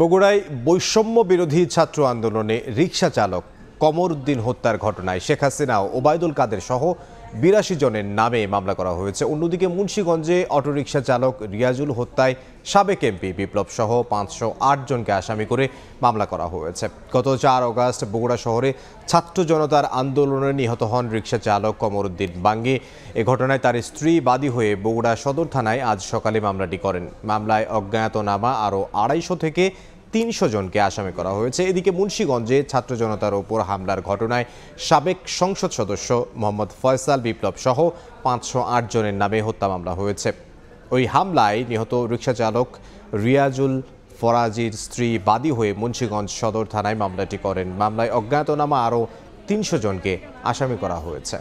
বগুড়ায় বৈষম্য বিরোধী ছাত্র আন্দোলনে রিকশা চালক কমর উদ্দিন হত্যার ঘটনায় শেখ হাসিনা ওবায়দুল কাদের সহ বিরাশি জনের নামে মামলা করা হয়েছে অন্যদিকে মুন্সীগঞ্জে অটোরিকশা চালক রিয়াজুল হত্যায় সাবেক এমপি বিপ্লব সহ পাঁচশো জনকে আসামি করে মামলা করা হয়েছে গত চার অগাস্ট বগুড়া শহরে ছাত্র জনতার আন্দোলনে নিহত হন রিকশা চালক কমরুদ্দিন বাঙ্গি এ ঘটনায় তার স্ত্রী বাদী হয়ে বগুড়া সদর থানায় আজ সকালে মামলাটি করেন মামলায় অজ্ঞাতনামা আরও আড়াইশো থেকে তিনশো জনকে আসামি করা হয়েছে এদিকে মুন্সীগঞ্জে ছাত্র জনতার ওপর হামলার ঘটনায় সাবেক সংসদ সদস্য মোহাম্মদ ফয়সাল বিপ্লব সহ পাঁচশো আট জনের নামে হত্যা মামলা হয়েছে ওই হামলায় নিহত রিক্সাচালক রিয়াজুল ফরাজির স্ত্রী বাদী হয়ে মুন্সীগঞ্জ সদর থানায় মামলাটি করেন মামলায় অজ্ঞাতনামা আরও তিনশো জনকে আসামি করা হয়েছে